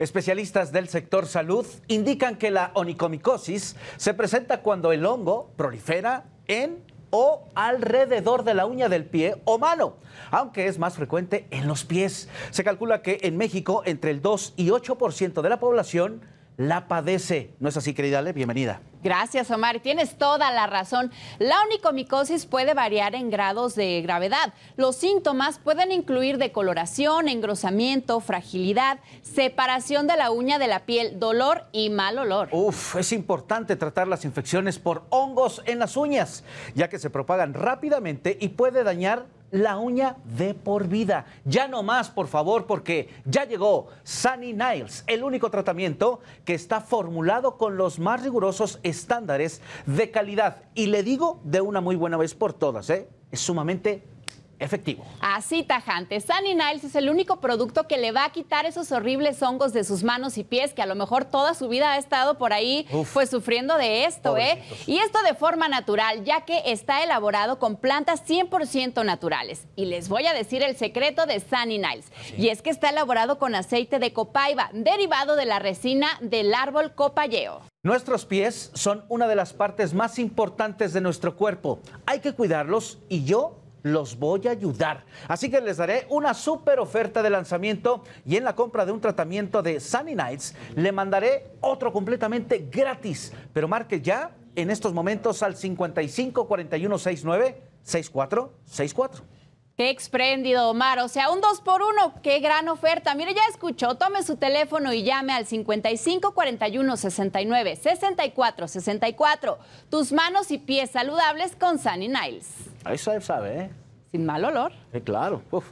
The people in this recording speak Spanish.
Especialistas del sector salud indican que la onicomicosis se presenta cuando el hongo prolifera en o alrededor de la uña del pie o mano, aunque es más frecuente en los pies. Se calcula que en México entre el 2 y 8% de la población la padece. ¿No es así, querida Ale? Bienvenida. Gracias, Omar. Tienes toda la razón. La onicomicosis puede variar en grados de gravedad. Los síntomas pueden incluir decoloración, engrosamiento, fragilidad, separación de la uña de la piel, dolor y mal olor. Uf, es importante tratar las infecciones por hongos en las uñas, ya que se propagan rápidamente y puede dañar la uña de por vida. Ya no más, por favor, porque ya llegó Sunny Niles, el único tratamiento que está formulado con los más rigurosos estándares de calidad. Y le digo de una muy buena vez por todas, ¿eh? es sumamente efectivo. Así tajante. Sunny Niles es el único producto que le va a quitar esos horribles hongos de sus manos y pies que a lo mejor toda su vida ha estado por ahí pues, sufriendo de esto, ¿eh? Y esto de forma natural, ya que está elaborado con plantas 100% naturales. Y les voy a decir el secreto de Sunny Niles. Ah, y es que está elaborado con aceite de copaiba, derivado de la resina del árbol copayeo. Nuestros pies son una de las partes más importantes de nuestro cuerpo. Hay que cuidarlos y yo los voy a ayudar. Así que les daré una super oferta de lanzamiento y en la compra de un tratamiento de Sunny Nights le mandaré otro completamente gratis. Pero marque ya en estos momentos al 55 41 64. Qué expréndido, Omar. O sea, un 2 por 1 qué gran oferta. Mire, ya escuchó, tome su teléfono y llame al 55 41 69 64 64. Tus manos y pies saludables con Sunny Niles. Ahí sabe, sabe, ¿eh? Sin mal olor. claro. Uf.